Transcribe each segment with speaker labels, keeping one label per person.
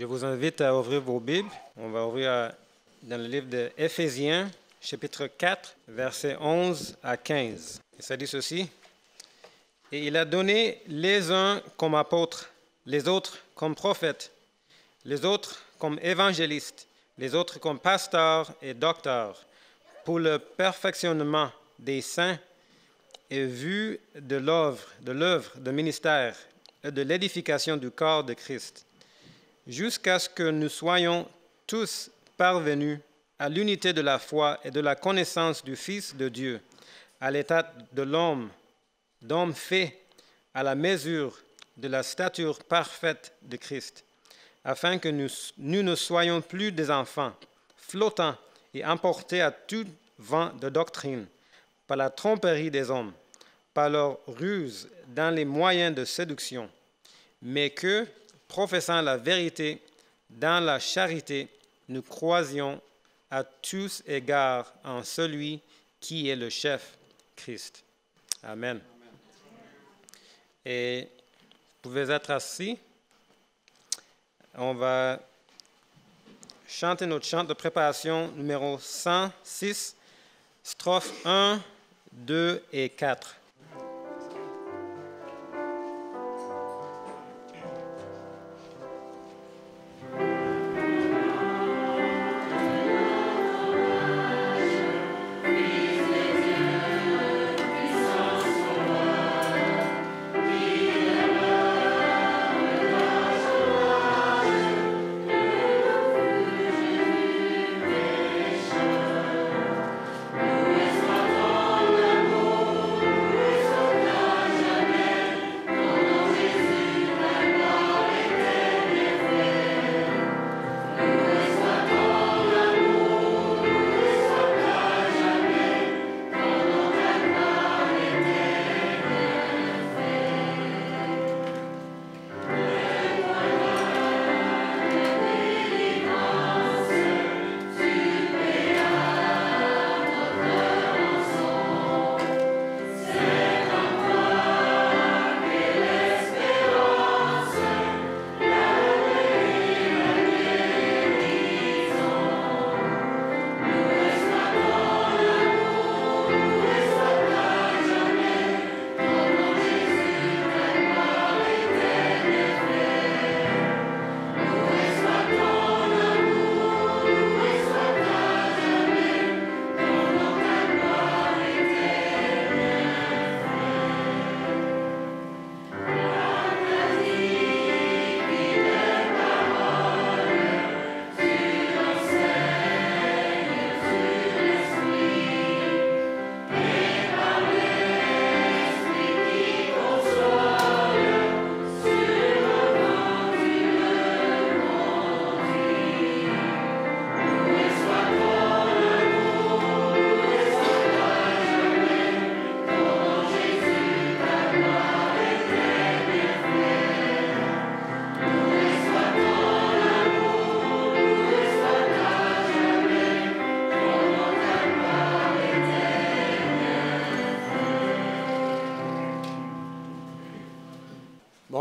Speaker 1: Je vous invite à ouvrir vos Bibles. On va ouvrir euh, dans le livre de Éphésiens, chapitre 4, versets 11 à 15. Et ça dit ceci. Et il a donné les uns comme apôtres, les autres comme prophètes, les autres comme évangélistes, les autres comme pasteurs et docteurs, pour le perfectionnement des saints et vue de l'œuvre, de l'œuvre, de ministère et de l'édification du corps de Christ jusqu'à ce que nous soyons tous parvenus à l'unité de la foi et de la connaissance du Fils de Dieu, à l'état de l'homme, d'homme fait, à la mesure de la stature parfaite de Christ, afin que nous, ne soyons plus des enfants, flottants et emportés à tout vent de doctrine, par la tromperie des hommes, par leur ruse dans les moyens de séduction, mais que, professant la vérité dans la charité, nous croisions à tous égards en celui qui est le chef, Christ. Amen. Et vous pouvez être assis. On va chanter notre chant de préparation numéro 106, strophe 1, 2 et 4.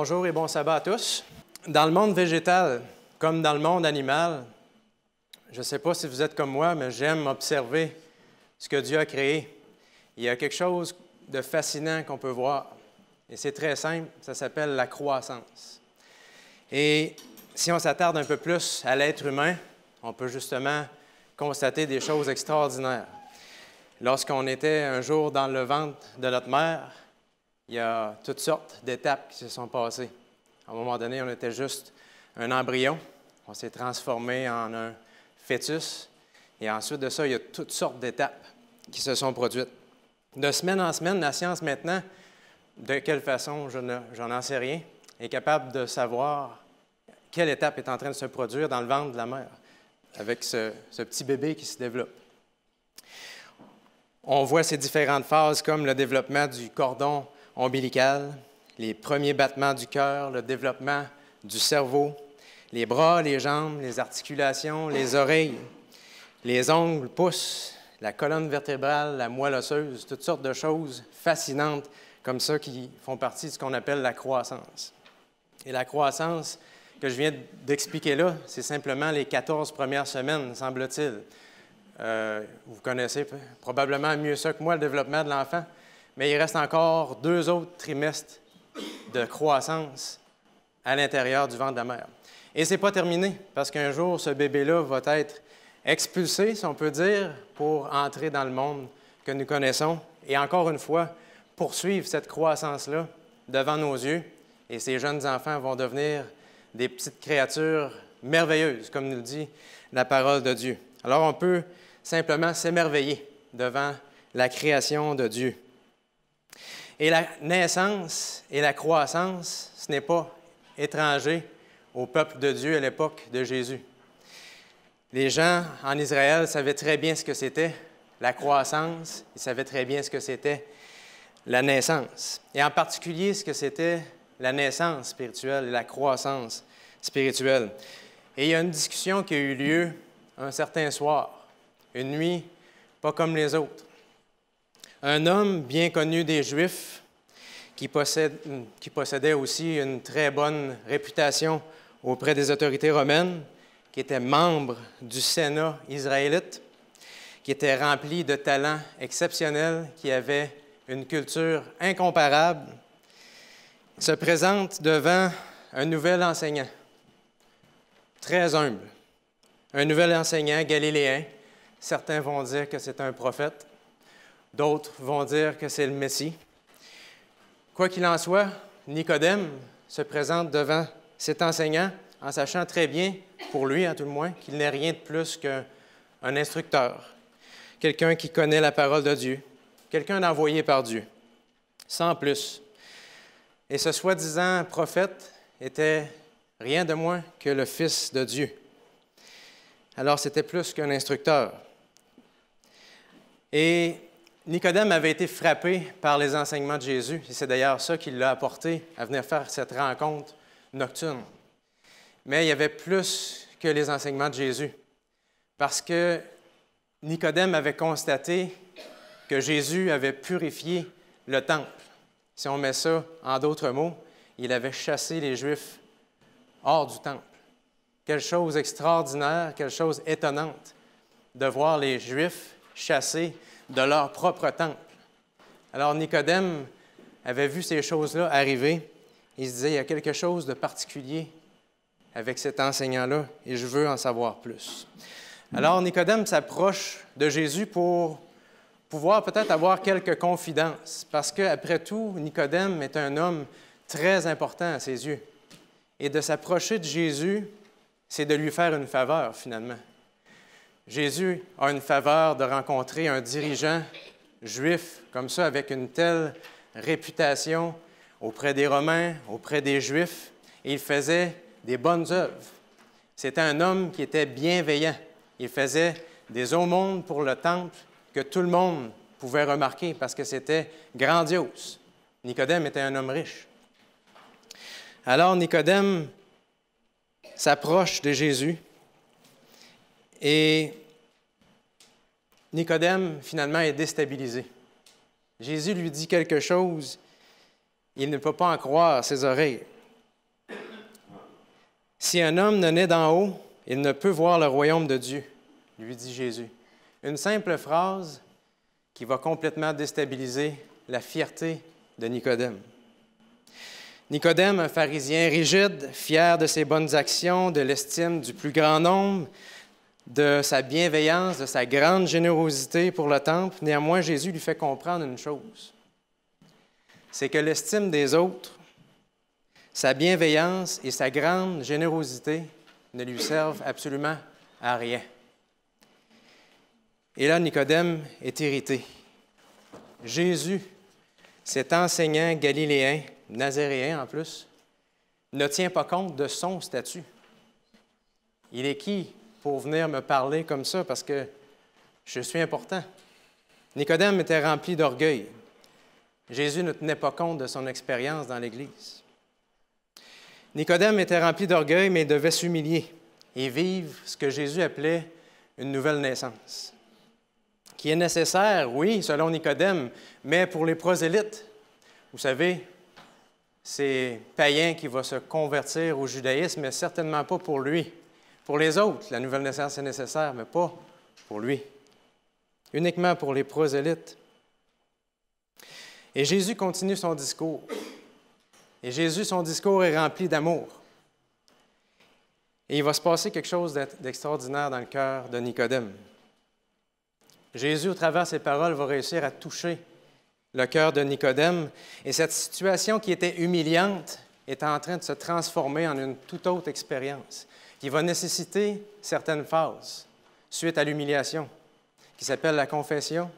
Speaker 2: Bonjour et bon sabbat à tous. Dans le monde végétal, comme dans le monde animal, je ne sais pas si vous êtes comme moi, mais j'aime observer ce que Dieu a créé. Il y a quelque chose de fascinant qu'on peut voir. Et c'est très simple, ça s'appelle la croissance. Et si on s'attarde un peu plus à l'être humain, on peut justement constater des choses extraordinaires. Lorsqu'on était un jour dans le ventre de notre mère, il y a toutes sortes d'étapes qui se sont passées. À un moment donné, on était juste un embryon. On s'est transformé en un fœtus. Et ensuite de ça, il y a toutes sortes d'étapes qui se sont produites. De semaine en semaine, la science maintenant, de quelle façon, je n'en sais rien, est capable de savoir quelle étape est en train de se produire dans le ventre de la mère avec ce, ce petit bébé qui se développe. On voit ces différentes phases comme le développement du cordon ombilical les premiers battements du cœur, le développement du cerveau, les bras, les jambes, les articulations, les oreilles, les ongles, pouces, la colonne vertébrale, la moelle osseuse, toutes sortes de choses fascinantes comme ça qui font partie de ce qu'on appelle la croissance. Et la croissance que je viens d'expliquer là, c'est simplement les 14 premières semaines, semble-t-il. Euh, vous connaissez probablement mieux ça que moi, le développement de l'enfant mais il reste encore deux autres trimestres de croissance à l'intérieur du ventre de la mère. Et ce n'est pas terminé, parce qu'un jour, ce bébé-là va être expulsé, si on peut dire, pour entrer dans le monde que nous connaissons et encore une fois, poursuivre cette croissance-là devant nos yeux. Et ces jeunes enfants vont devenir des petites créatures merveilleuses, comme nous le dit la parole de Dieu. Alors on peut simplement s'émerveiller devant la création de Dieu. Et la naissance et la croissance, ce n'est pas étranger au peuple de Dieu à l'époque de Jésus. Les gens en Israël savaient très bien ce que c'était la croissance, ils savaient très bien ce que c'était la naissance, et en particulier ce que c'était la naissance spirituelle et la croissance spirituelle. Et il y a une discussion qui a eu lieu un certain soir, une nuit pas comme les autres un homme bien connu des Juifs qui, possédait aussi une très bonne réputation auprès des autorités romaines, qui était membre du Sénat israélite, qui était rempli de talents exceptionnels, qui avait une culture incomparable, se présente devant un nouvel enseignant, très humble, un nouvel enseignant galiléen. Certains vont dire que c'est un prophète, D'autres vont dire que c'est le Messie. Quoi qu'il en soit, Nicodème se présente devant cet enseignant en sachant très bien, pour lui en tout le moins, qu'il n'est rien de plus qu'un instructeur, quelqu'un qui connaît la parole de Dieu, quelqu'un envoyé par Dieu, sans plus. Et ce soi-disant prophète était rien de moins que le Fils de Dieu. Alors c'était plus qu'un instructeur. Et Nicodème avait été frappé par les enseignements de Jésus, et c'est d'ailleurs ça qui l'a apporté à venir faire cette rencontre nocturne. Mais il y avait plus que les enseignements de Jésus, parce que Nicodème avait constaté que Jésus avait purifié le temple. Si on met ça en d'autres mots, il avait chassé les Juifs hors du temple. Quelle chose extraordinaire, quelque chose étonnante de voir les Juifs chassés de leur propre temple. Alors Nicodème avait vu ces choses-là arriver. Il se disait, il y a quelque chose de particulier avec cet enseignant-là et je veux en savoir plus. Alors Nicodème s'approche de Jésus pour pouvoir peut-être avoir quelques confidences, parce qu'après tout, Nicodème est un homme très important à ses yeux. Et de s'approcher de Jésus, c'est de lui faire une faveur finalement. Jésus a une faveur de rencontrer un dirigeant juif comme ça, avec une telle réputation auprès des Romains, auprès des Juifs, il faisait des bonnes œuvres. C'était un homme qui était bienveillant. Il faisait des aumônes pour le temple que tout le monde pouvait remarquer parce que c'était grandiose. Nicodème était un homme riche. Alors Nicodème s'approche de Jésus et Nicodème, finalement, est déstabilisé. Jésus lui dit quelque chose, il ne peut pas en croire ses oreilles. Si un homme ne naît d'en haut, il ne peut voir le royaume de Dieu, lui dit Jésus. Une simple phrase qui va complètement déstabiliser la fierté de Nicodème. Nicodème, un pharisien rigide, fier de ses bonnes actions, de l'estime du plus grand nombre, de sa bienveillance, de sa grande générosité pour le temple, néanmoins Jésus lui fait comprendre une chose. C'est que l'estime des autres, sa bienveillance et sa grande générosité ne lui servent absolument à rien. Et là, Nicodème est irrité. Jésus, cet enseignant galiléen, nazaréen en plus, ne tient pas compte de son statut. Il est qui pour venir me parler comme ça parce que je suis important. Nicodème était rempli d'orgueil. Jésus ne tenait pas compte de son expérience dans l'Église. Nicodème était rempli d'orgueil, mais il devait s'humilier et vivre ce que Jésus appelait une nouvelle naissance, qui est nécessaire, oui, selon Nicodème, mais pour les prosélytes, vous savez, c'est païen qui va se convertir au judaïsme, mais certainement pas pour lui. Pour les autres, la nouvelle naissance est nécessaire, mais pas pour lui. Uniquement pour les prosélytes. Et Jésus continue son discours. Et Jésus, son discours est rempli d'amour. Et il va se passer quelque chose d'extraordinaire dans le cœur de Nicodème. Jésus, au travers de ses paroles, va réussir à toucher le cœur de Nicodème. Et cette situation qui était humiliante est en train de se transformer en une toute autre expérience qui va nécessiter certaines phases suite à l'humiliation, qui s'appelle la confession,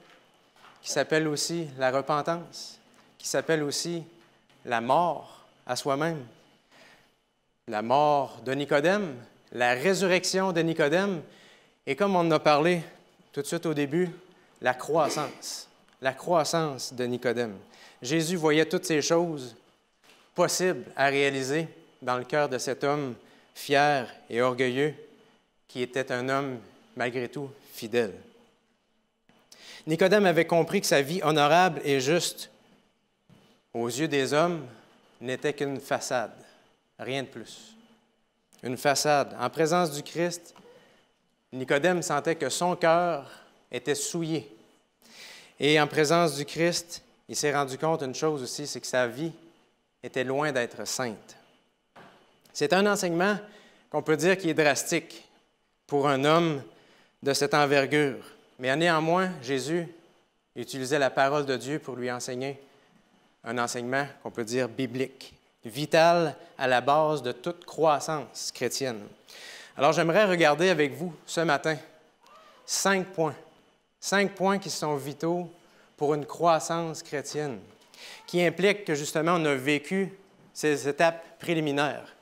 Speaker 2: qui s'appelle aussi la repentance, qui s'appelle aussi la mort à soi-même, la mort de Nicodème, la résurrection de Nicodème, et comme on en a parlé tout de suite au début, la croissance, la croissance de Nicodème. Jésus voyait toutes ces choses possibles à réaliser dans le cœur de cet homme fier et orgueilleux, qui était un homme malgré tout fidèle. Nicodème avait compris que sa vie honorable et juste, aux yeux des hommes, n'était qu'une façade, rien de plus. Une façade. En présence du Christ, Nicodème sentait que son cœur était souillé. Et en présence du Christ, il s'est rendu compte une chose aussi, c'est que sa vie était loin d'être sainte. C'est un enseignement qu'on peut dire qui est drastique pour un homme de cette envergure. Mais néanmoins, Jésus utilisait la parole de Dieu pour lui enseigner un enseignement qu'on peut dire biblique, vital à la base de toute croissance chrétienne. Alors j'aimerais regarder avec vous ce matin cinq points, cinq points qui sont vitaux pour une croissance chrétienne, qui impliquent que justement on a vécu ces étapes préliminaires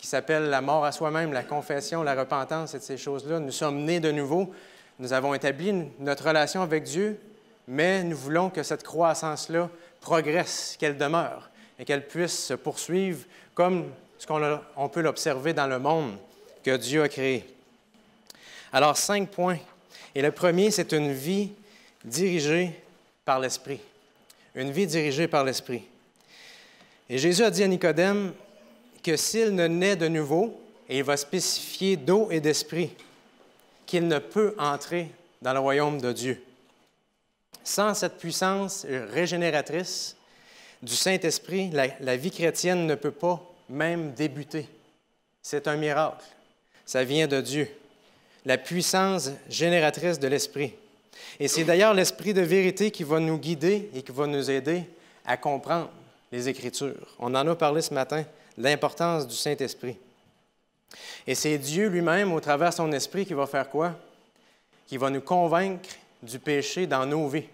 Speaker 2: qui s'appelle la mort à soi-même, la confession, la repentance et ces choses-là. Nous sommes nés de nouveau. Nous avons établi notre relation avec Dieu, mais nous voulons que cette croissance-là progresse, qu'elle demeure et qu'elle puisse se poursuivre comme ce qu'on on peut l'observer dans le monde que Dieu a créé. Alors, cinq points. Et le premier, c'est une vie dirigée par l'Esprit. Une vie dirigée par l'Esprit. Et Jésus a dit à Nicodème, que s'il ne naît de nouveau, et il va spécifier d'eau et d'esprit, qu'il ne peut entrer dans le royaume de Dieu. Sans cette puissance régénératrice du Saint-Esprit, la, la vie chrétienne ne peut pas même débuter. C'est un miracle. Ça vient de Dieu. La puissance génératrice de l'Esprit. Et c'est d'ailleurs l'Esprit de vérité qui va nous guider et qui va nous aider à comprendre les Écritures. On en a parlé ce matin l'importance du Saint-Esprit. Et c'est Dieu lui-même, au travers de son esprit, qui va faire quoi? Qui va nous convaincre du péché dans nos vies.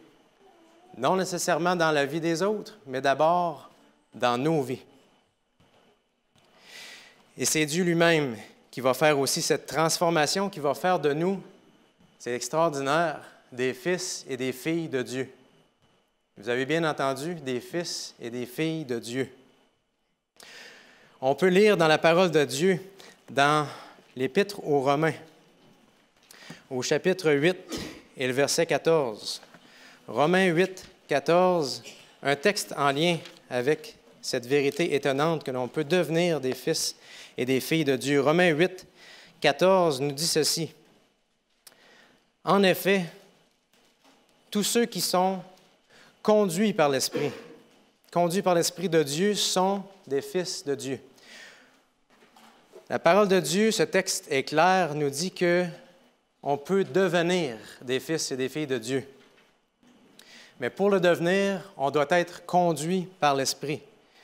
Speaker 2: Non nécessairement dans la vie des autres, mais d'abord dans nos vies. Et c'est Dieu lui-même qui va faire aussi cette transformation, qui va faire de nous, c'est extraordinaire, des fils et des filles de Dieu. Vous avez bien entendu, des fils et des filles de Dieu. On peut lire dans la parole de Dieu, dans l'Épître aux Romains, au chapitre 8 et le verset 14. Romains 8, 14, un texte en lien avec cette vérité étonnante que l'on peut devenir des fils et des filles de Dieu. Romains 8, 14 nous dit ceci. En effet, tous ceux qui sont conduits par l'Esprit, conduits par l'Esprit de Dieu sont des fils de Dieu. La parole de Dieu, ce texte est clair, nous dit que on peut devenir des fils et des filles de Dieu. Mais pour le devenir, on doit être conduit par l'Esprit.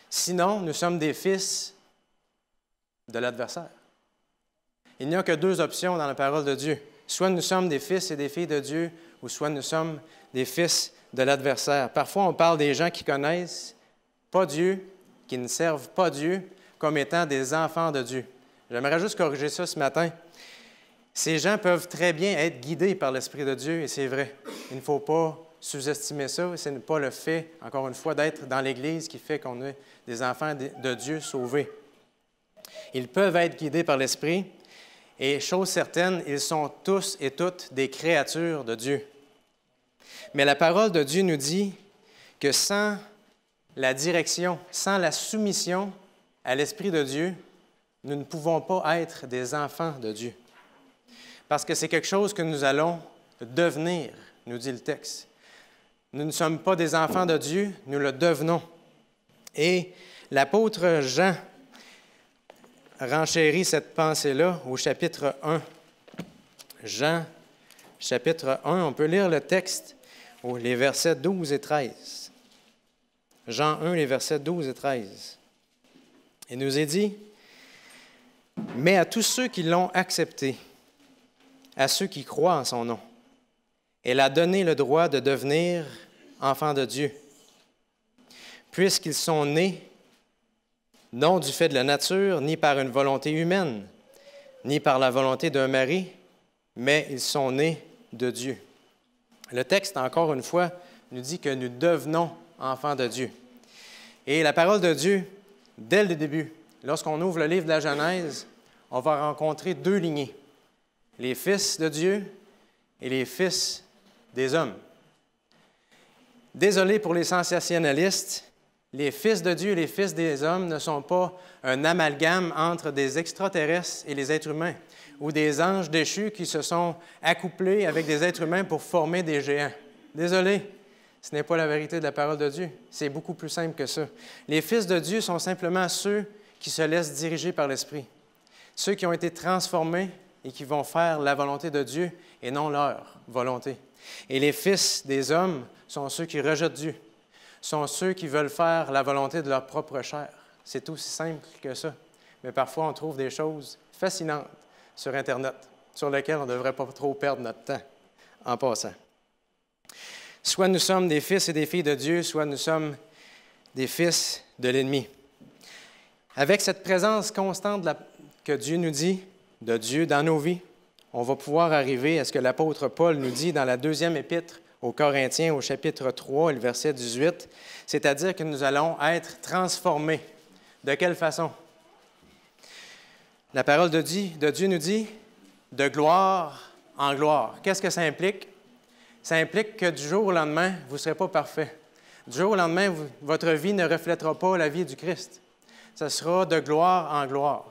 Speaker 2: Sinon, nous sommes des fils de l'adversaire. Il n'y a que deux options dans la parole de Dieu. Soit nous sommes des fils et des filles de Dieu, ou soit nous sommes des fils de l'adversaire. Parfois, on parle des gens qui connaissent pas Dieu, qui ne servent pas Dieu comme étant des enfants de Dieu. J'aimerais juste corriger ça ce matin. Ces gens peuvent très bien être guidés par l'Esprit de Dieu, et c'est vrai. Il ne faut pas sous-estimer ça. Ce n'est pas le fait, encore une fois, d'être dans l'Église qui fait qu'on est des enfants de Dieu sauvés. Ils peuvent être guidés par l'Esprit, et chose certaine, ils sont tous et toutes des créatures de Dieu. Mais la parole de Dieu nous dit que sans la direction, sans la soumission à l'Esprit de Dieu, nous ne pouvons pas être des enfants de Dieu. Parce que c'est quelque chose que nous allons devenir, nous dit le texte. Nous ne sommes pas des enfants de Dieu, nous le devenons. Et l'apôtre Jean renchérit cette pensée-là au chapitre 1. Jean, chapitre 1, on peut lire le texte, les versets 12 et 13. Jean 1, les versets 12 et 13. Il nous est dit, mais à tous ceux qui l'ont accepté, à ceux qui croient en son nom, elle a donné le droit de devenir enfants de Dieu, puisqu'ils sont nés non du fait de la nature, ni par une volonté humaine, ni par la volonté d'un mari, mais ils sont nés de Dieu. Le texte, encore une fois, nous dit que nous devenons enfant de Dieu. Et la parole de Dieu, dès le début, lorsqu'on ouvre le livre de la Genèse, on va rencontrer deux lignées, les fils de Dieu et les fils des hommes. Désolé pour les sensationnalistes, les fils de Dieu et les fils des hommes ne sont pas un amalgame entre des extraterrestres et les êtres humains, ou des anges déchus qui se sont accouplés avec des êtres humains pour former des géants. Désolé, ce n'est pas la vérité de la parole de Dieu. C'est beaucoup plus simple que ça. Les fils de Dieu sont simplement ceux qui se laissent diriger par l'Esprit, ceux qui ont été transformés et qui vont faire la volonté de Dieu et non leur volonté. Et les fils des hommes sont ceux qui rejettent Dieu, sont ceux qui veulent faire la volonté de leur propre chair. C'est aussi simple que ça. Mais parfois, on trouve des choses fascinantes sur Internet, sur lesquelles on ne devrait pas trop perdre notre temps en passant. Soit nous sommes des fils et des filles de Dieu, soit nous sommes des fils de l'ennemi. Avec cette présence constante que Dieu nous dit, de Dieu dans nos vies, on va pouvoir arriver à ce que l'apôtre Paul nous dit dans la deuxième épître aux Corinthiens au chapitre 3 et le verset 18, c'est-à-dire que nous allons être transformés. De quelle façon? La parole de Dieu, de Dieu nous dit de gloire en gloire. Qu'est-ce que ça implique? ça implique que du jour au lendemain, vous ne serez pas parfait. Du jour au lendemain, votre vie ne reflètera pas la vie du Christ. Ça sera de gloire en gloire.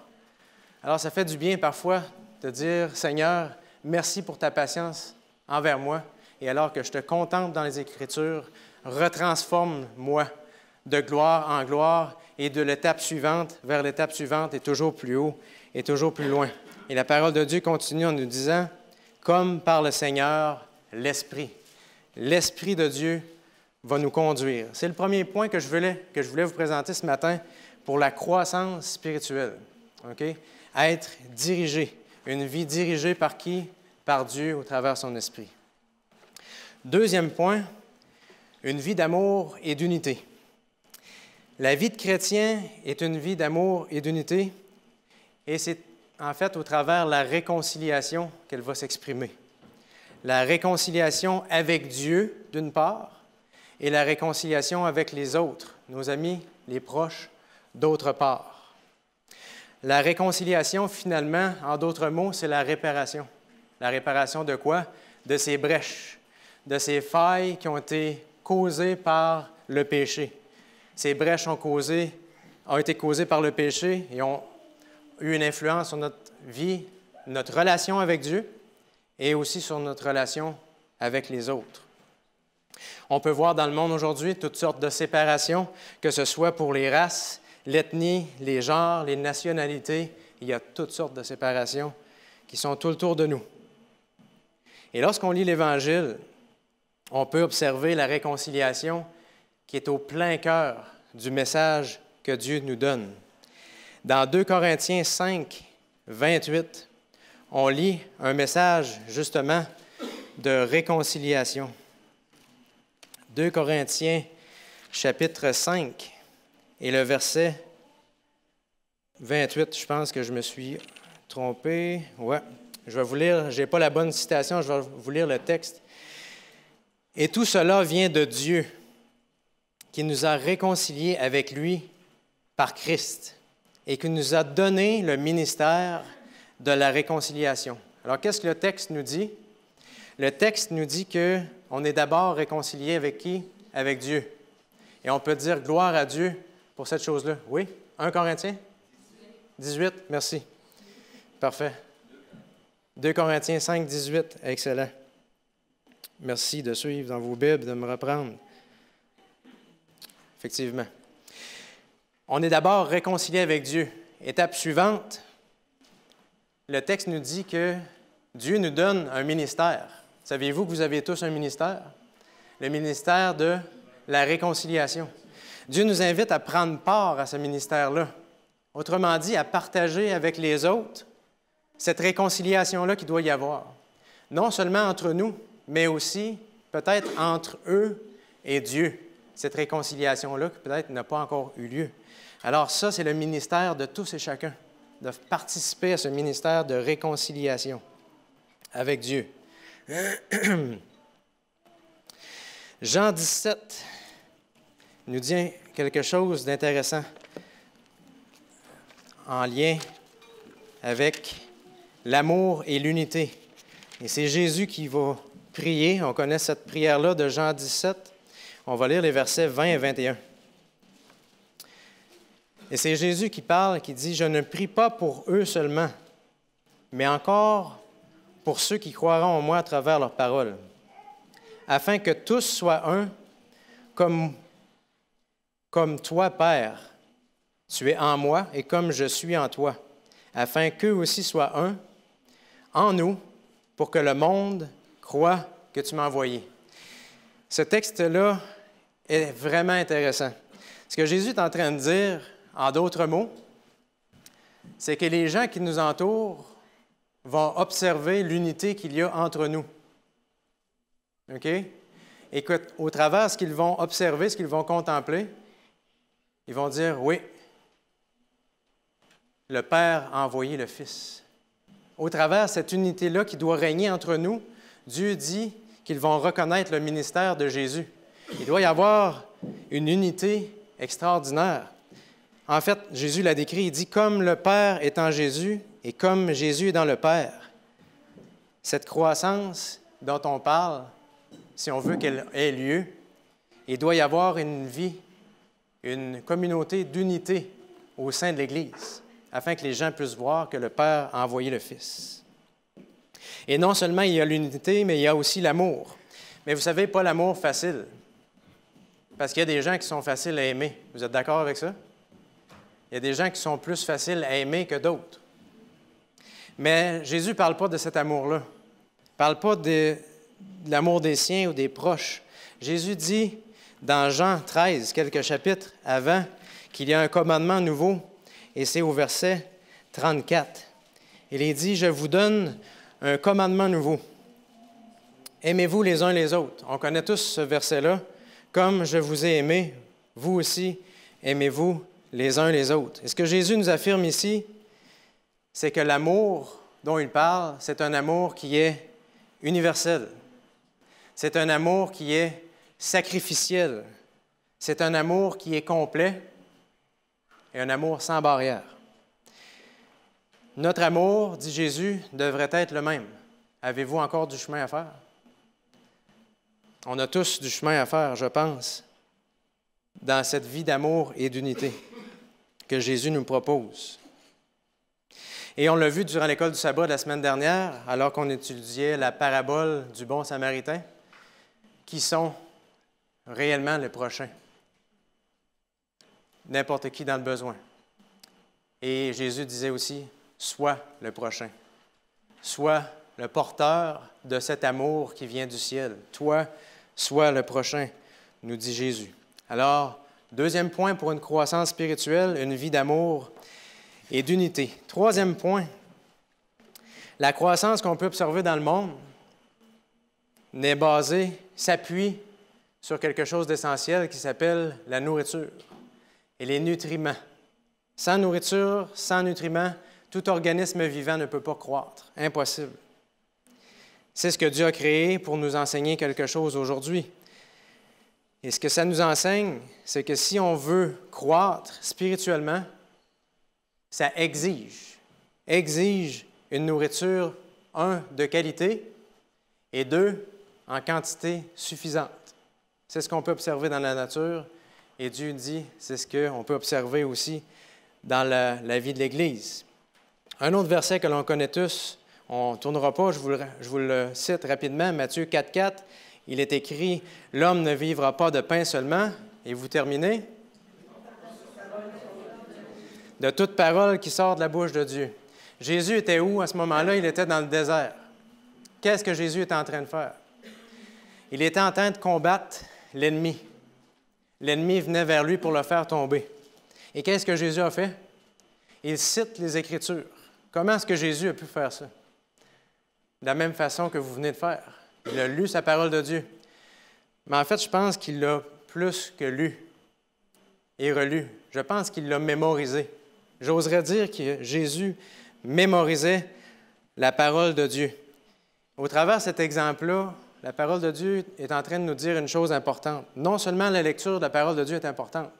Speaker 2: Alors, ça fait du bien parfois de dire, Seigneur, merci pour ta patience envers moi. Et alors que je te contemple dans les Écritures, retransforme-moi de gloire en gloire et de l'étape suivante vers l'étape suivante et toujours plus haut et toujours plus loin. Et la parole de Dieu continue en nous disant, comme par le Seigneur, l'Esprit. L'Esprit de Dieu va nous conduire. C'est le premier point que je, voulais, que je voulais vous présenter ce matin pour la croissance spirituelle. OK? Être dirigé, une vie dirigée par qui? Par Dieu au travers son esprit. Deuxième point, une vie d'amour et d'unité. La vie de chrétien est une vie d'amour et d'unité, et c'est en fait au travers la réconciliation qu'elle va s'exprimer la réconciliation avec Dieu, d'une part, et la réconciliation avec les autres, nos amis, les proches, d'autre part. La réconciliation, finalement, en d'autres mots, c'est la réparation. La réparation de quoi? De ces brèches, de ces failles qui ont été causées par le péché. Ces brèches ont, ont été causées par le péché et ont eu une influence sur notre vie, notre relation avec Dieu, et aussi sur notre relation avec les autres. On peut voir dans le monde aujourd'hui toutes sortes de séparations, que ce soit pour les races, l'ethnie, les genres, les nationalités. Il y a toutes sortes de séparations qui sont tout autour de nous. Et lorsqu'on lit l'Évangile, on peut observer la réconciliation qui est au plein cœur du message que Dieu nous donne. Dans 2 Corinthiens 5, 28, on lit un message justement de réconciliation. 2 Corinthiens chapitre 5 et le verset 28, je pense que je me suis trompé. Ouais, je vais vous lire, je n'ai pas la bonne citation, je vais vous lire le texte. Et tout cela vient de Dieu qui nous a réconciliés avec lui par Christ et qui nous a donné le ministère de la réconciliation. Alors, qu'est-ce que le texte nous dit? Le texte nous dit que on est d'abord réconcilié avec qui? Avec Dieu. Et on peut dire gloire à Dieu pour cette chose-là. Oui? 1 Corinthiens? 18, merci. Parfait. 2 Corinthiens 5, 18, excellent. Merci de suivre dans vos Bibles, de me reprendre. Effectivement. On est d'abord réconcilié avec Dieu. Étape suivante, le texte nous dit que Dieu nous donne un ministère. savez vous que vous avez tous un ministère? Le ministère de la réconciliation. Dieu nous invite à prendre part à ce ministère-là. Autrement dit, à partager avec les autres cette réconciliation-là qui doit y avoir. Non seulement entre nous, mais aussi peut-être entre eux et Dieu. Cette réconciliation-là qui peut-être n'a pas encore eu lieu. Alors ça, c'est le ministère de tous et chacun de participer à ce ministère de réconciliation avec Dieu. Jean 17 nous dit quelque chose d'intéressant en lien avec l'amour et l'unité. Et c'est Jésus qui va prier. On connaît cette prière-là de Jean 17. On va lire les versets 20 et 21. Et c'est Jésus qui parle, qui dit, je ne prie pas pour eux seulement, mais encore pour ceux qui croiront en moi à travers leurs paroles, afin que tous soient un, comme, comme toi, Père, tu es en moi et comme je suis en toi, afin qu'eux aussi soient un, en nous, pour que le monde croit que tu m'as envoyé. Ce texte-là est vraiment intéressant. Ce que Jésus est en train de dire, en d'autres mots, c'est que les gens qui nous entourent vont observer l'unité qu'il y a entre nous. OK? Et qu'au travers de ce qu'ils vont observer, ce qu'ils vont contempler, ils vont dire Oui, le Père a envoyé le Fils. Au travers de cette unité-là qui doit régner entre nous, Dieu dit qu'ils vont reconnaître le ministère de Jésus. Il doit y avoir une unité extraordinaire. En fait, Jésus l'a décrit, il dit, comme le Père est en Jésus et comme Jésus est dans le Père. Cette croissance dont on parle, si on veut qu'elle ait lieu, il doit y avoir une vie, une communauté d'unité au sein de l'Église, afin que les gens puissent voir que le Père a envoyé le Fils. Et non seulement il y a l'unité, mais il y a aussi l'amour. Mais vous savez, pas l'amour facile, parce qu'il y a des gens qui sont faciles à aimer. Vous êtes d'accord avec ça? Il y a des gens qui sont plus faciles à aimer que d'autres. Mais Jésus ne parle pas de cet amour-là. ne parle pas de, l'amour des siens ou des proches. Jésus dit dans Jean 13, quelques chapitres avant, qu'il y a un commandement nouveau, et c'est au verset 34. Il est dit, je vous donne un commandement nouveau. Aimez-vous les uns les autres. On connaît tous ce verset-là. Comme je vous ai aimé, vous aussi, aimez-vous les uns les autres. Et ce que Jésus nous affirme ici, c'est que l'amour dont il parle, c'est un amour qui est universel. C'est un amour qui est sacrificiel. C'est un amour qui est complet et un amour sans barrière. Notre amour, dit Jésus, devrait être le même. Avez-vous encore du chemin à faire? On a tous du chemin à faire, je pense, dans cette vie d'amour et d'unité que Jésus nous propose. Et on l'a vu durant l'école du sabbat la semaine dernière, alors qu'on étudiait la parabole du bon samaritain, qui sont réellement les prochains. N'importe qui dans le besoin. Et Jésus disait aussi, sois le prochain. Sois le porteur de cet amour qui vient du ciel. Toi, sois le prochain, nous dit Jésus. Alors, Deuxième point, pour une croissance spirituelle, une vie d'amour et d'unité. Troisième point, la croissance qu'on peut observer dans le monde n'est basée, s'appuie sur quelque chose d'essentiel qui s'appelle la nourriture et les nutriments. Sans nourriture, sans nutriments, tout organisme vivant ne peut pas croître. Impossible. C'est ce que Dieu a créé pour nous enseigner quelque chose aujourd'hui. Et ce que ça nous enseigne, c'est que si on veut croître spirituellement, ça exige, exige une nourriture, un, de qualité, et deux, en quantité suffisante. C'est ce qu'on peut observer dans la nature, et Dieu dit, c'est ce qu'on peut observer aussi dans la, vie de l'Église. Un autre verset que l'on connaît tous, on ne tournera pas, je vous, le, cite rapidement, Matthieu 4.4, 4, il est écrit, L'homme ne vivra pas de pain seulement, et vous terminez, de toute parole qui sort de la bouche de Dieu. Jésus était où à ce moment-là? Il était dans le désert. Qu'est-ce que Jésus était en train de faire? Il était en train de combattre l'ennemi. L'ennemi venait vers lui pour le faire tomber. Et qu'est-ce que Jésus a fait? Il cite les Écritures. Comment est-ce que Jésus a pu faire ça? De la même façon que vous venez de faire. Il a lu sa parole de Dieu. Mais en fait, je pense qu'il l'a plus que lu et relu. Je pense qu'il l'a mémorisé. J'oserais dire que Jésus mémorisait la parole de Dieu. Au travers cet exemple-là, la parole de Dieu est en train de nous dire une chose importante. Non seulement la lecture de la parole de Dieu est importante,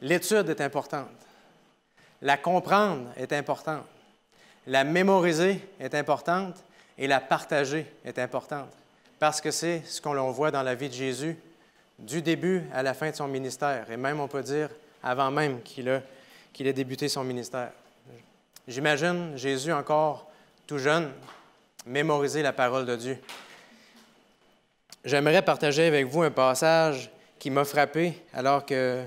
Speaker 2: l'étude est importante, la comprendre est importante, la mémoriser est importante, et la partager est importante parce que c'est ce qu'on voit dans la vie de Jésus du début à la fin de son ministère et même on peut dire avant même qu'il ait débuté son ministère. J'imagine Jésus encore tout jeune mémoriser la parole de Dieu. J'aimerais partager avec vous un passage qui m'a frappé alors que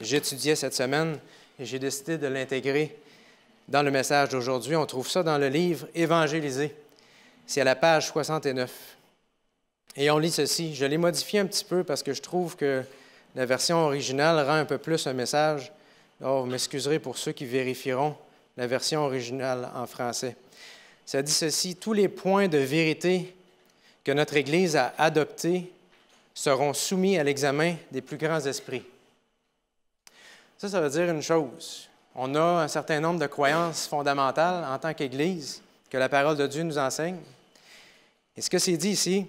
Speaker 2: j'étudiais cette semaine et j'ai décidé de l'intégrer dans le message d'aujourd'hui. On trouve ça dans le livre Évangéliser c'est à la page 69. Et on lit ceci. Je l'ai modifié un petit peu parce que je trouve que la version originale rend un peu plus un message. Alors, vous m'excuserez pour ceux qui vérifieront la version originale en français. Ça dit ceci, tous les points de vérité que notre Église a adoptés seront soumis à l'examen des plus grands esprits. Ça, ça veut dire une chose. On a un certain nombre de croyances fondamentales en tant qu'Église que la parole de Dieu nous enseigne. Et ce que c'est dit ici,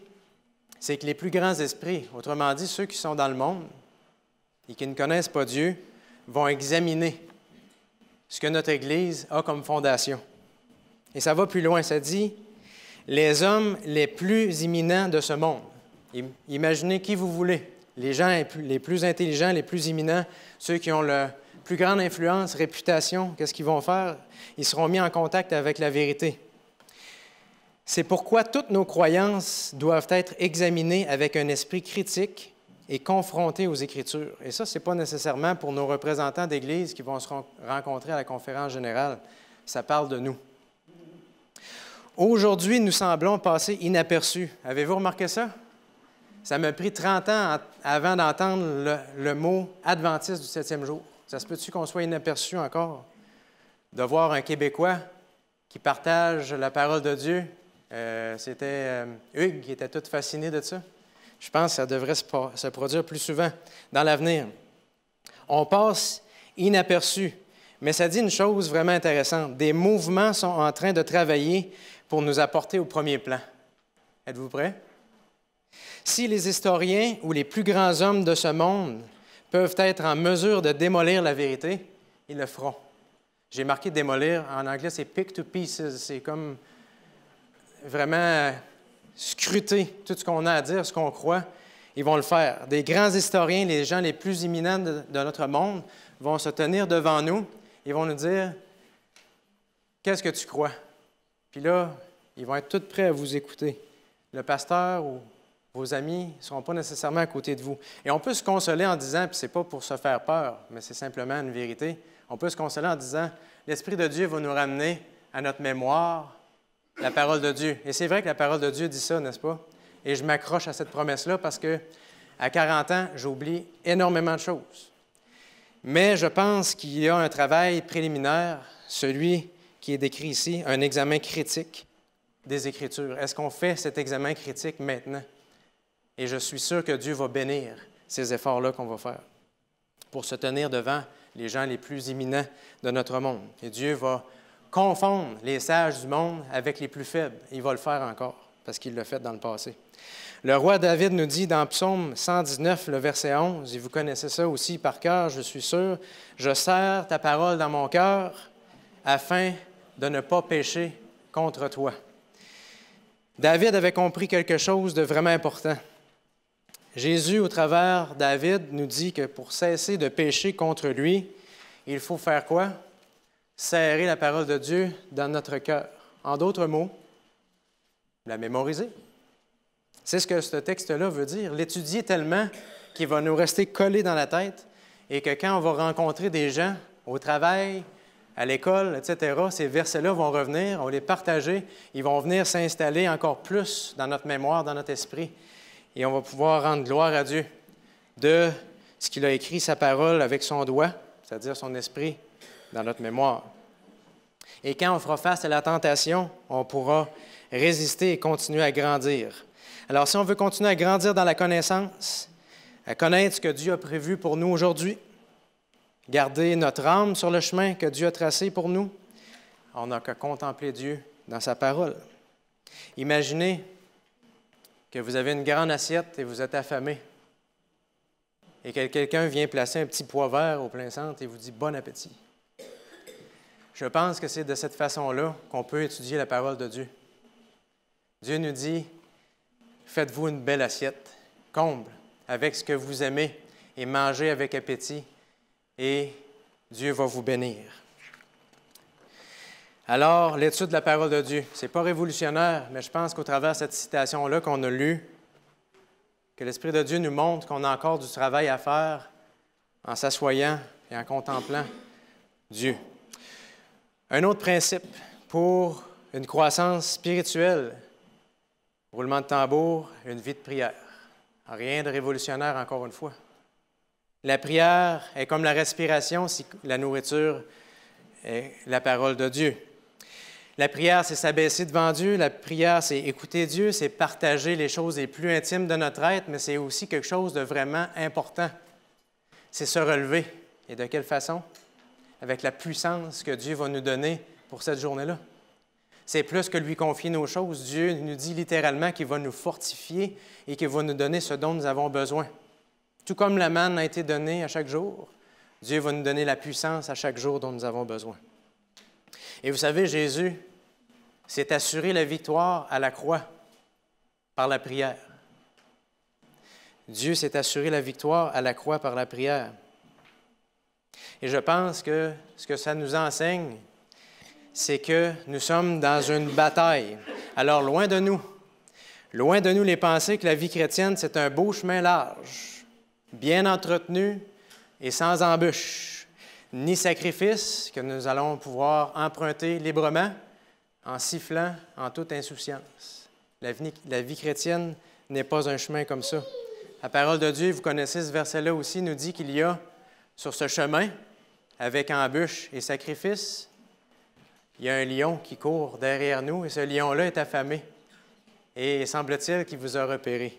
Speaker 2: c'est que les plus grands esprits, autrement dit ceux qui sont dans le monde et qui ne connaissent pas Dieu, vont examiner ce que notre Église a comme fondation. Et ça va plus loin, ça dit, les hommes les plus imminents de ce monde, imaginez qui vous voulez, les gens les plus intelligents, les plus imminents, ceux qui ont la plus grande influence, réputation, qu'est-ce qu'ils vont faire? Ils seront mis en contact avec la vérité. C'est pourquoi toutes nos croyances doivent être examinées avec un esprit critique et confrontées aux Écritures. Et ça, ce n'est pas nécessairement pour nos représentants d'Église qui vont se rencontrer à la conférence générale. Ça parle de nous. Aujourd'hui, nous semblons passer inaperçus. Avez-vous remarqué ça? Ça m'a pris 30 ans avant d'entendre le, mot adventiste du septième jour. Ça se peut-tu qu'on soit inaperçu encore? De voir un Québécois qui partage la parole de Dieu euh, c'était euh, Hugues qui était tout fasciné de ça. Je pense que ça devrait se, produire plus souvent dans l'avenir. On passe inaperçu, mais ça dit une chose vraiment intéressante. Des mouvements sont en train de travailler pour nous apporter au premier plan. Êtes-vous prêts? Si les historiens ou les plus grands hommes de ce monde peuvent être en mesure de démolir la vérité, ils le feront. J'ai marqué démolir, en anglais c'est pick to pieces, c'est comme vraiment scruter tout ce qu'on a à dire, ce qu'on croit. Ils vont le faire. Des grands historiens, les gens les plus éminents de, notre monde, vont se tenir devant nous et vont nous dire Qu'est-ce que tu crois Puis là, ils vont être tout prêts à vous écouter. Le pasteur ou vos amis ne seront pas nécessairement à côté de vous. Et on peut se consoler en disant, puis ce n'est pas pour se faire peur, mais c'est simplement une vérité, on peut se consoler en disant, l'Esprit de Dieu va nous ramener à notre mémoire la parole de Dieu. Et c'est vrai que la parole de Dieu dit ça, n'est-ce pas? Et je m'accroche à cette promesse-là parce que à 40 ans, j'oublie énormément de choses. Mais je pense qu'il y a un travail préliminaire, celui qui est décrit ici, un examen critique des Écritures. Est-ce qu'on fait cet examen critique maintenant? Et je suis sûr que Dieu va bénir ces efforts-là qu'on va faire pour se tenir devant les gens les plus imminents de notre monde. Et Dieu va confondre les sages du monde avec les plus faibles. Il va le faire encore, parce qu'il l'a fait dans le passé. Le roi David nous dit dans Psaume 119, le verset 11, et vous connaissez ça aussi par cœur, je suis sûr, Je serre ta parole dans mon cœur afin de ne pas pécher contre toi. David avait compris quelque chose de vraiment important. Jésus, au travers David, nous dit que pour cesser de pécher contre lui, il faut faire quoi? serrer la parole de Dieu dans notre cœur. En d'autres mots, la mémoriser. C'est ce que ce texte-là veut dire, l'étudier tellement qu'il va nous rester collé dans la tête et que quand on va rencontrer des gens au travail, à l'école, etc., ces versets-là vont revenir, on les partager, ils vont venir s'installer encore plus dans notre mémoire, dans notre esprit, et on va pouvoir rendre gloire à Dieu de ce qu'il a écrit, sa parole, avec son doigt, c'est-à-dire son esprit, dans notre mémoire. Et quand on fera face à la tentation, on pourra résister et continuer à grandir. Alors si on veut continuer à grandir dans la connaissance, à connaître ce que Dieu a prévu pour nous aujourd'hui, garder notre âme sur le chemin que Dieu a tracé pour nous, on n'a qu'à contempler Dieu dans sa parole. Imaginez que vous avez une grande assiette et vous êtes affamé. Et que quelqu'un vient placer un petit pois vert au plein centre et vous dit bon appétit. Je pense que c'est de cette façon-là qu'on peut étudier la parole de Dieu. Dieu nous dit, faites-vous une belle assiette, comble avec ce que vous aimez et mangez avec appétit, et Dieu va vous bénir. Alors, l'étude de la parole de Dieu, ce n'est pas révolutionnaire, mais je pense qu'au travers cette citation-là qu'on a lue, que l'Esprit de Dieu nous montre qu'on a encore du travail à faire en s'assoyant et en contemplant Dieu. Un autre principe pour une croissance spirituelle, roulement de tambour, une vie de prière. Rien de révolutionnaire, encore une fois. La prière est comme la respiration si la nourriture est la parole de Dieu. La prière, c'est s'abaisser devant Dieu. La prière, c'est écouter Dieu, c'est partager les choses les plus intimes de notre être, mais c'est aussi quelque chose de vraiment important. C'est se relever. Et de quelle façon? avec la puissance que Dieu va nous donner pour cette journée-là. C'est plus que lui confier nos choses. Dieu nous dit littéralement qu'il va nous fortifier et qu'il va nous donner ce dont nous avons besoin. Tout comme la manne a été donnée à chaque jour, Dieu va nous donner la puissance à chaque jour dont nous avons besoin. Et vous savez, Jésus s'est assuré la victoire à la croix par la prière. Dieu s'est assuré la victoire à la croix par la prière. Et je pense que ce que ça nous enseigne, c'est que nous sommes dans une bataille. Alors loin de nous, loin de nous les pensées que la vie chrétienne, c'est un beau chemin large, bien entretenu et sans embûches, ni sacrifices que nous allons pouvoir emprunter librement en sifflant en toute insouciance. la vie chrétienne n'est pas un chemin comme ça. La parole de Dieu, vous connaissez ce verset-là aussi, nous dit qu'il y a sur ce chemin, avec embûches et sacrifices, il y a un lion qui court derrière nous et ce lion-là est affamé et semble-t-il qu'il vous a repéré.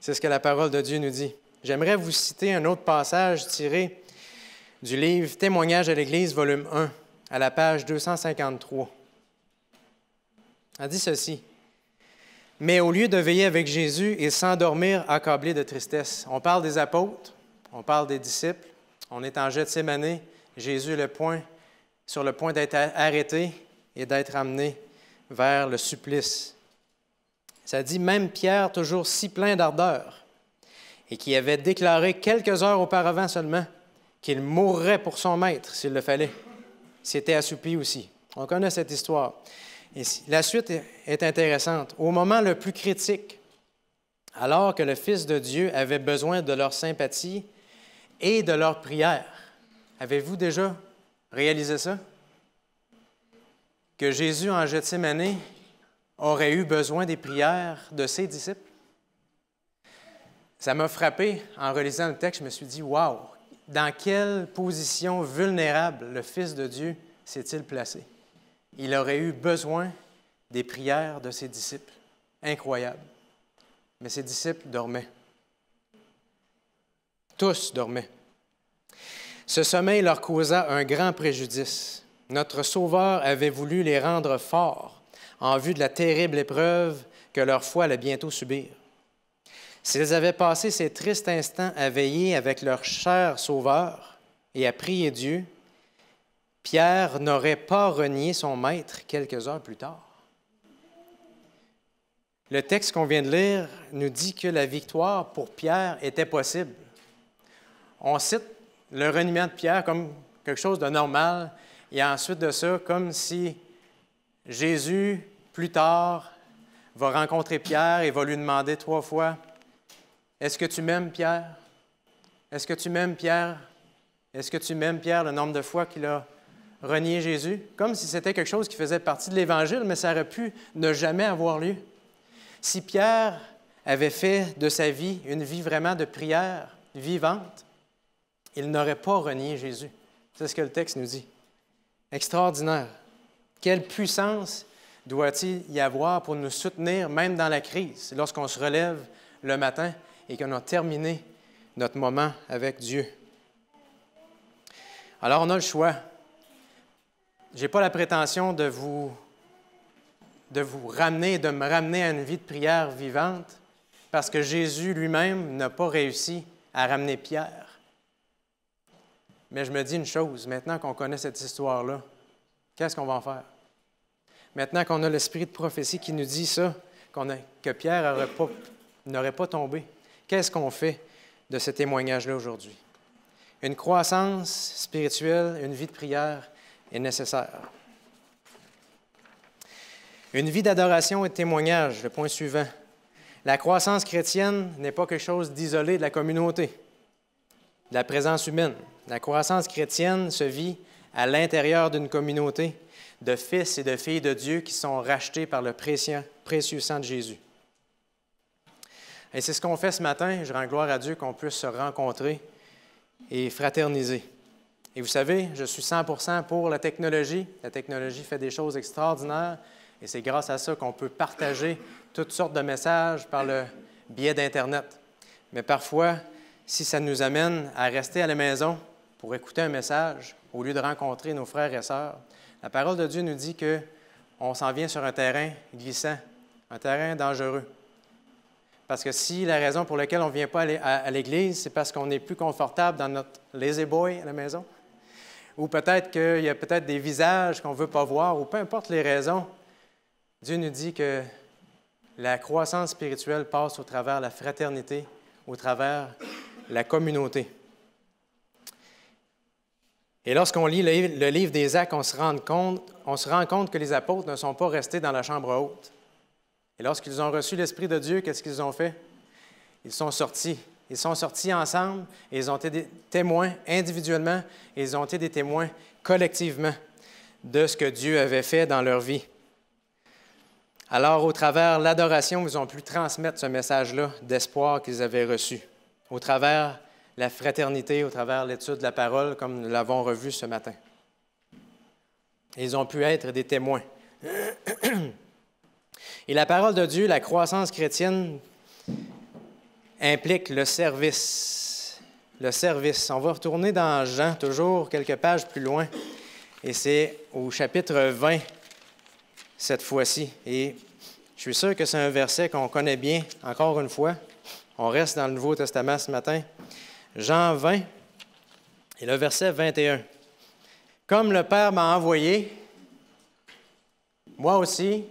Speaker 2: C'est ce que la parole de Dieu nous dit. J'aimerais vous citer un autre passage tiré du livre Témoignage à l'Église, volume 1, à la page 253. Elle dit ceci. Mais au lieu de veiller avec Jésus et s'endormir accablé de tristesse, on parle des apôtres, on parle des disciples, on est en Gethsemane. Jésus le point, sur le point d'être arrêté et d'être amené vers le supplice. Ça dit même Pierre, toujours si plein d'ardeur, et qui avait déclaré quelques heures auparavant seulement qu'il mourrait pour son maître s'il le fallait, s'était assoupi aussi. On connaît cette histoire. la suite est intéressante. Au moment le plus critique, alors que le Fils de Dieu avait besoin de leur sympathie, et de leurs prières. Avez-vous déjà réalisé ça? Que Jésus en Gethsemane aurait eu besoin des prières de ses disciples? Ça m'a frappé en relisant le texte, je me suis dit, Wow! dans quelle position vulnérable le Fils de Dieu s'est-il placé? Il aurait eu besoin des prières de ses disciples. Incroyable. Mais ses disciples dormaient. Tous dormaient. Ce sommeil leur causa un grand préjudice. Notre Sauveur avait voulu les rendre forts en vue de la terrible épreuve que leur foi allait bientôt subir. S'ils avaient passé ces tristes instants à veiller avec leur cher Sauveur et à prier Dieu, Pierre n'aurait pas renié son maître quelques heures plus tard. Le texte qu'on vient de lire nous dit que la victoire pour Pierre était possible on cite le reniement de Pierre comme quelque chose de normal, et ensuite de ça, comme si Jésus, plus tard, va rencontrer Pierre et va lui demander trois fois, Est-ce que tu m'aimes, Pierre? Est-ce que tu m'aimes, Pierre? Est-ce que tu m'aimes, Pierre, le nombre de fois qu'il a renié Jésus? Comme si c'était quelque chose qui faisait partie de l'Évangile, mais ça aurait pu ne jamais avoir lieu. Si Pierre avait fait de sa vie une vie vraiment de prière vivante, il n'aurait pas renié Jésus. C'est ce que le texte nous dit. Extraordinaire. Quelle puissance doit-il y avoir pour nous soutenir même dans la crise, lorsqu'on se relève le matin et qu'on a terminé notre moment avec Dieu. Alors on a le choix. Je n'ai pas la prétention de vous, de vous ramener, de me ramener à une vie de prière vivante, parce que Jésus lui-même n'a pas réussi à ramener Pierre mais je me dis une chose, maintenant qu'on connaît cette histoire-là, qu'est-ce qu'on va en faire? Maintenant qu'on a l'esprit de prophétie qui nous dit ça, a, que Pierre n'aurait pas, pas tombé, qu'est-ce qu'on fait de ce témoignage-là aujourd'hui? Une croissance spirituelle, une vie de prière est nécessaire. Une vie d'adoration et de témoignage, le point suivant. La croissance chrétienne n'est pas quelque chose d'isolé de la communauté la présence humaine. La croissance chrétienne se vit à l'intérieur d'une communauté de fils et de filles de Dieu qui sont rachetés par le précieux, précieux sang de Jésus. Et c'est ce qu'on fait ce matin. Je rends gloire à Dieu qu'on puisse se rencontrer et fraterniser. Et vous savez, je suis 100% pour la technologie. La technologie fait des choses extraordinaires et c'est grâce à ça qu'on peut partager toutes sortes de messages par le biais d'Internet. Mais parfois, si ça nous amène à rester à la maison pour écouter un message au lieu de rencontrer nos frères et sœurs, la parole de Dieu nous dit que on s'en vient sur un terrain glissant, un terrain dangereux. Parce que si la raison pour laquelle on ne vient pas à l'église, c'est parce qu'on est plus confortable dans notre lazy boy à la maison, ou peut-être qu'il y a peut-être des visages qu'on ne veut pas voir, ou peu importe les raisons, Dieu nous dit que la croissance spirituelle passe au travers de la fraternité, au travers la communauté. Et lorsqu'on lit le livre des Actes, on se, rend compte, on se rend compte que les apôtres ne sont pas restés dans la chambre haute. Et lorsqu'ils ont reçu l'Esprit de Dieu, qu'est-ce qu'ils ont fait? Ils sont sortis. Ils sont sortis ensemble et ils ont été témoins individuellement et ils ont été des témoins collectivement de ce que Dieu avait fait dans leur vie. Alors, au travers l'adoration, ils ont pu transmettre ce message-là d'espoir qu'ils avaient reçu au travers la fraternité, au travers l'étude de la parole, comme nous l'avons revu ce matin. Ils ont pu être des témoins. Et la parole de Dieu, la croissance chrétienne, implique le service. Le service. On va retourner dans Jean, toujours quelques pages plus loin. Et c'est au chapitre 20, cette fois-ci. Et je suis sûr que c'est un verset qu'on connaît bien, encore une fois. On reste dans le Nouveau Testament ce matin. Jean 20 et le verset 21. Comme le Père m'a envoyé, moi aussi,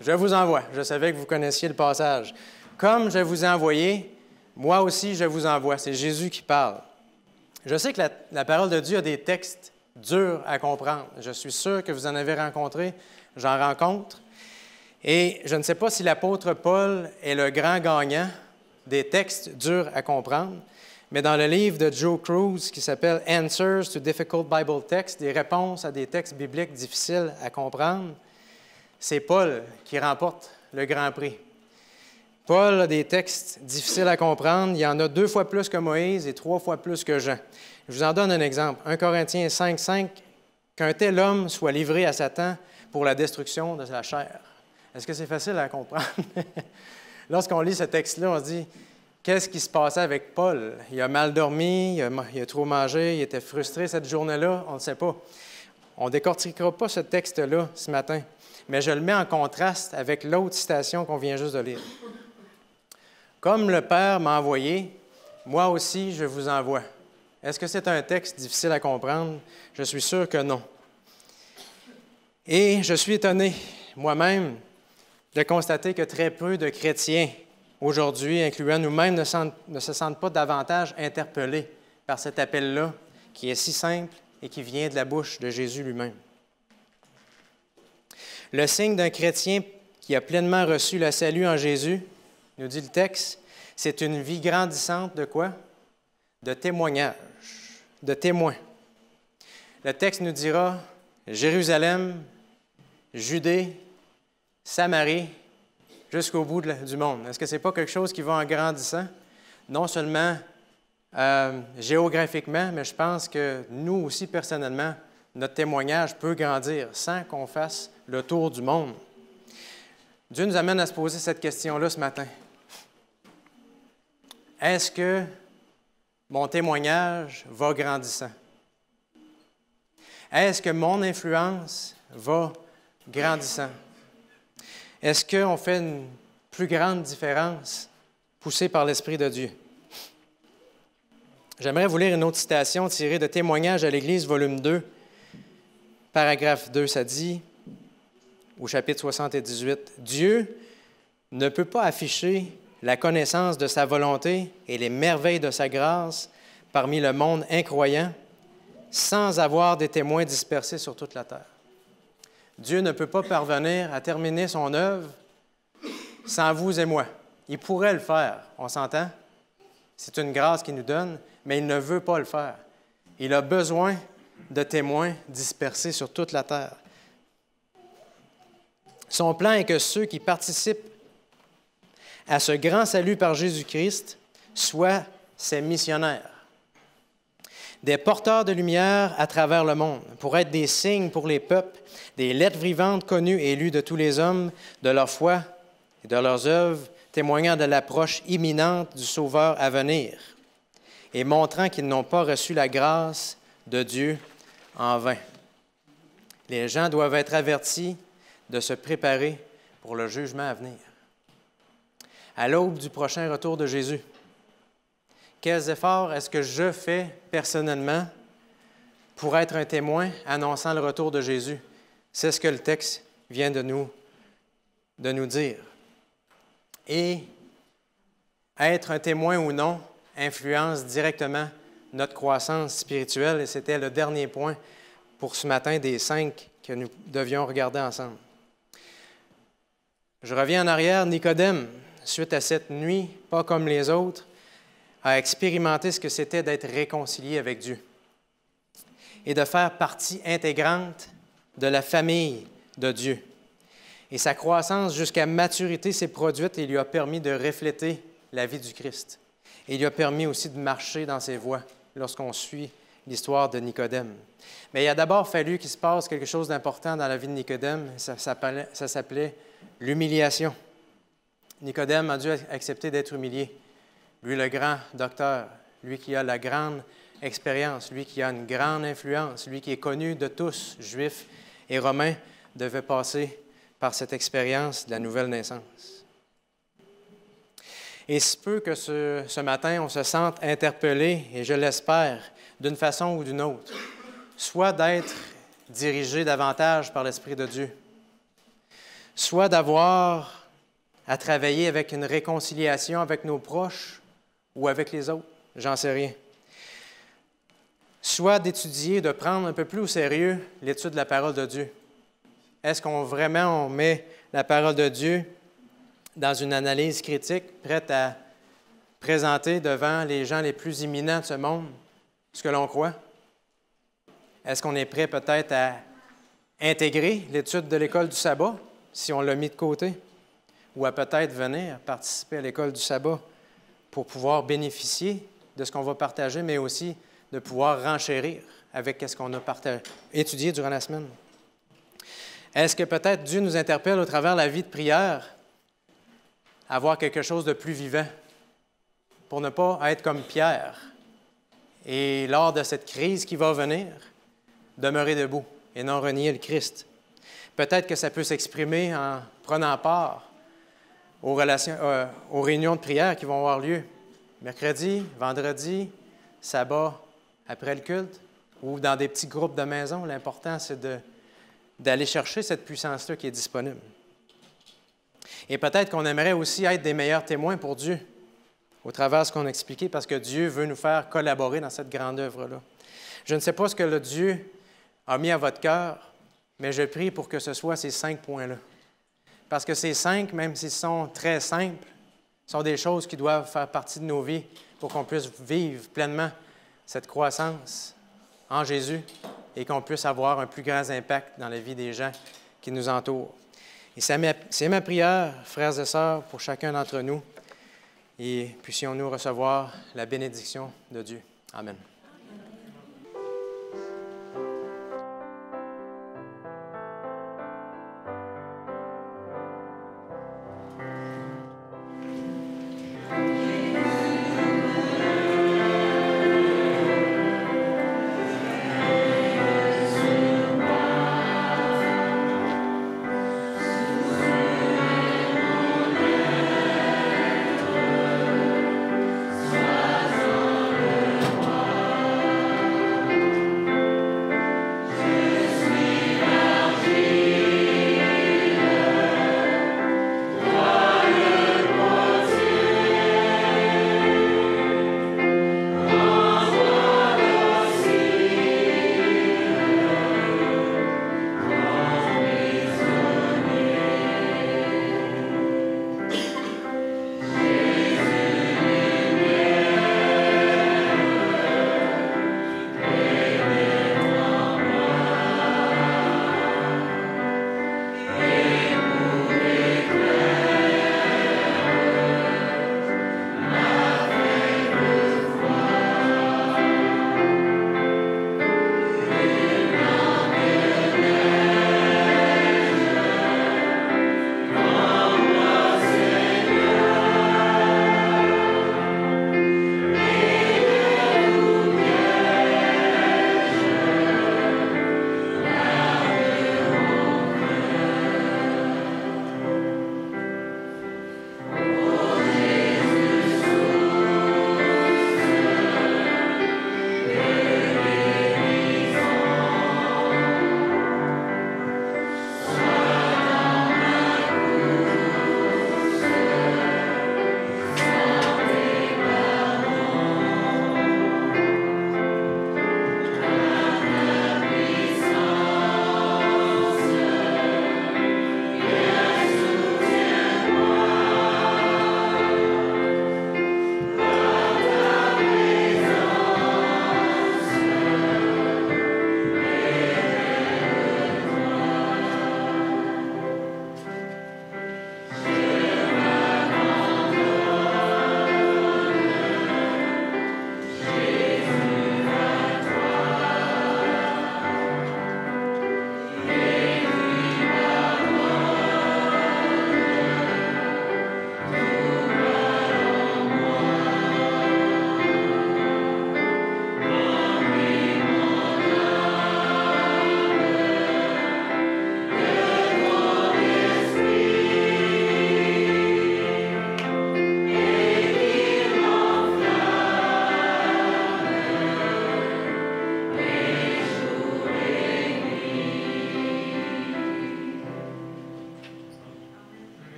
Speaker 2: je vous envoie. Je savais que vous connaissiez le passage. Comme je vous ai envoyé, moi aussi je vous envoie. C'est Jésus qui parle. Je sais que la, parole de Dieu a des textes durs à comprendre. Je suis sûr que vous en avez rencontré. J'en rencontre. Et je ne sais pas si l'apôtre Paul est le grand gagnant des textes durs à comprendre, mais dans le livre de Joe Cruz qui s'appelle Answers to Difficult Bible Texts, des réponses à des textes bibliques difficiles à comprendre, c'est Paul qui remporte le grand prix. Paul a des textes difficiles à comprendre. Il y en a deux fois plus que Moïse et trois fois plus que Jean. Je vous en donne un exemple. 1 Corinthiens 5, 5, Qu'un tel homme soit livré à Satan pour la destruction de sa chair. Est-ce que c'est facile à comprendre? Lorsqu'on lit ce texte-là, on se dit, qu'est-ce qui se passait avec Paul? Il a mal dormi, il a, trop mangé, il était frustré cette journée-là, on ne sait pas. On ne décortiquera pas ce texte-là ce matin, mais je le mets en contraste avec l'autre citation qu'on vient juste de lire. Comme le Père m'a envoyé, moi aussi je vous envoie. Est-ce que c'est un texte difficile à comprendre? Je suis sûr que non. Et je suis étonné moi-même de constater que très peu de chrétiens aujourd'hui, incluant nous-mêmes, ne, se sentent pas davantage interpellés par cet appel-là, qui est si simple et qui vient de la bouche de Jésus lui-même. Le signe d'un chrétien qui a pleinement reçu le salut en Jésus, nous dit le texte, c'est une vie grandissante de quoi? De témoignage, de témoins. Le texte nous dira Jérusalem, Judée, Samarie jusqu'au bout du monde. Est-ce que ce n'est pas quelque chose qui va en grandissant? Non seulement euh, géographiquement, mais je pense que nous aussi, personnellement, notre témoignage peut grandir sans qu'on fasse le tour du monde. Dieu nous amène à se poser cette question-là ce matin. Est-ce que mon témoignage va grandissant? Est-ce que mon influence va grandissant? Est-ce qu'on fait une plus grande différence poussée par l'Esprit de Dieu? J'aimerais vous lire une autre citation tirée de Témoignages à l'Église, volume 2, paragraphe 2. Ça dit, au chapitre 78, Dieu ne peut pas afficher la connaissance de sa volonté et les merveilles de sa grâce parmi le monde incroyant sans avoir des témoins dispersés sur toute la terre. Dieu ne peut pas parvenir à terminer son œuvre sans vous et moi. Il pourrait le faire, on s'entend? C'est une grâce qu'il nous donne, mais il ne veut pas le faire. Il a besoin de témoins dispersés sur toute la terre. Son plan est que ceux qui participent à ce grand salut par Jésus-Christ soient ses missionnaires des porteurs de lumière à travers le monde, pour être des signes pour les peuples, des lettres vivantes connues et lues de tous les hommes, de leur foi et de leurs œuvres, témoignant de l'approche imminente du Sauveur à venir, et montrant qu'ils n'ont pas reçu la grâce de Dieu en vain. Les gens doivent être avertis de se préparer pour le jugement à venir. À l'aube du prochain retour de Jésus, quels efforts est-ce que je fais personnellement pour être un témoin annonçant le retour de Jésus? C'est ce que le texte vient de nous, de nous dire. Et être un témoin ou non influence directement notre croissance spirituelle, et c'était le dernier point pour ce matin des cinq que nous devions regarder ensemble. Je reviens en arrière, Nicodème, suite à cette nuit, pas comme les autres, a expérimenté ce que c'était d'être réconcilié avec Dieu et de faire partie intégrante de la famille de Dieu. Et sa croissance jusqu'à maturité s'est produite et lui a permis de refléter la vie du Christ. Et lui a permis aussi de marcher dans ses voies lorsqu'on suit l'histoire de Nicodème. Mais il a d'abord fallu qu'il se passe quelque chose d'important dans la vie de Nicodème. Ça, s'appelait l'humiliation. Nicodème a dû accepter d'être humilié lui le grand docteur, lui qui a la grande expérience, lui qui a une grande influence, lui qui est connu de tous, juifs et romains, devait passer par cette expérience de la nouvelle naissance. Et si peu que ce, ce matin, on se sente interpellé, et je l'espère, d'une façon ou d'une autre, soit d'être dirigé davantage par l'Esprit de Dieu, soit d'avoir à travailler avec une réconciliation avec nos proches ou avec les autres, j'en sais rien. Soit d'étudier, de prendre un peu plus au sérieux l'étude de la parole de Dieu. Est-ce qu'on vraiment on met la parole de Dieu dans une analyse critique, prête à présenter devant les gens les plus imminents de ce monde ce que l'on croit? Est-ce qu'on est prêt peut-être à intégrer l'étude de l'école du sabbat si on l'a mis de côté? Ou à peut-être venir participer à l'école du sabbat? pour pouvoir bénéficier de ce qu'on va partager, mais aussi de pouvoir renchérir avec ce qu'on a étudié durant la semaine. Est-ce que peut-être Dieu nous interpelle au travers de la vie de prière à quelque chose de plus vivant pour ne pas être comme Pierre et lors de cette crise qui va venir, demeurer debout et non renier le Christ? Peut-être que ça peut s'exprimer en prenant part aux, euh, aux réunions de prière qui vont avoir lieu mercredi, vendredi, sabbat, après le culte, ou dans des petits groupes de maison. L'important, c'est d'aller chercher cette puissance-là qui est disponible. Et peut-être qu'on aimerait aussi être des meilleurs témoins pour Dieu au travers de ce qu'on a expliqué, parce que Dieu veut nous faire collaborer dans cette grande œuvre-là. Je ne sais pas ce que le Dieu a mis à votre cœur, mais je prie pour que ce soit ces cinq points-là. Parce que ces cinq, même s'ils sont très simples, sont des choses qui doivent faire partie de nos vies pour qu'on puisse vivre pleinement cette croissance en Jésus et qu'on puisse avoir un plus grand impact dans la vie des gens qui nous entourent. Et c'est ma prière, frères et sœurs, pour chacun d'entre nous, et puissions-nous recevoir la bénédiction de Dieu. Amen.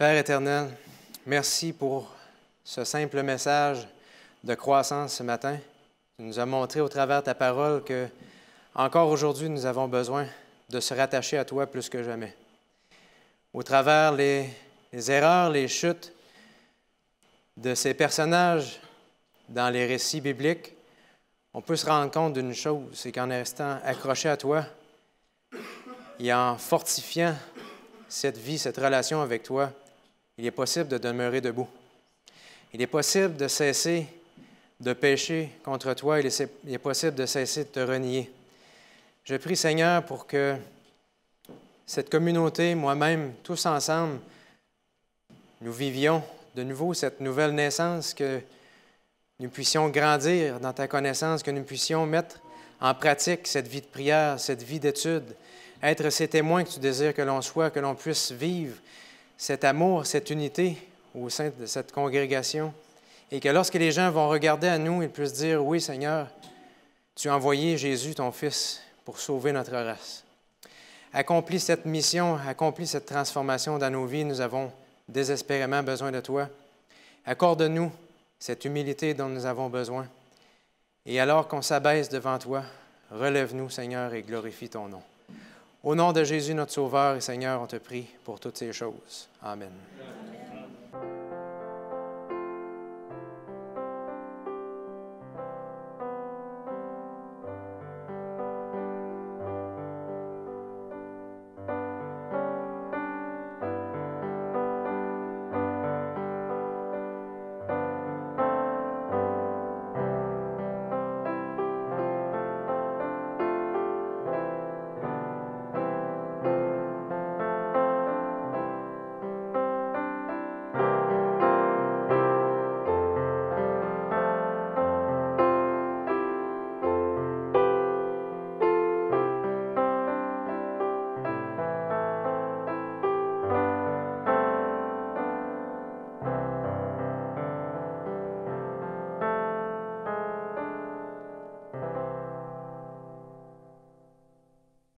Speaker 2: Père éternel, merci pour ce simple message de croissance ce matin. Tu nous as montré au travers de ta parole que, encore aujourd'hui, nous avons besoin de se rattacher à toi plus que jamais. Au travers les, erreurs, les chutes de ces personnages dans les récits bibliques, on peut se rendre compte d'une chose, c'est qu'en restant accroché à toi et en fortifiant cette vie, cette relation avec toi, il est possible de demeurer debout. Il est possible de cesser de pécher contre toi, il est, il est possible de cesser de te renier. Je prie Seigneur pour que cette communauté, moi-même, tous ensemble, nous vivions de nouveau cette nouvelle naissance, que nous puissions grandir dans ta connaissance, que nous puissions mettre en pratique cette vie de prière, cette vie d'étude, être ces témoins que tu désires que l'on soit, que l'on puisse vivre cet amour, cette unité au sein de cette congrégation. Et que lorsque les gens vont regarder à nous, ils puissent dire, oui Seigneur, tu as envoyé Jésus, ton Fils, pour sauver notre race. Accomplis cette mission, accomplis cette transformation dans nos vies. Nous avons désespérément besoin de toi. Accorde-nous cette humilité dont nous avons besoin. Et alors qu'on s'abaisse devant toi, relève-nous, Seigneur, et glorifie ton nom. Au nom de Jésus, notre Sauveur et Seigneur, on te prie pour toutes ces choses. Amen.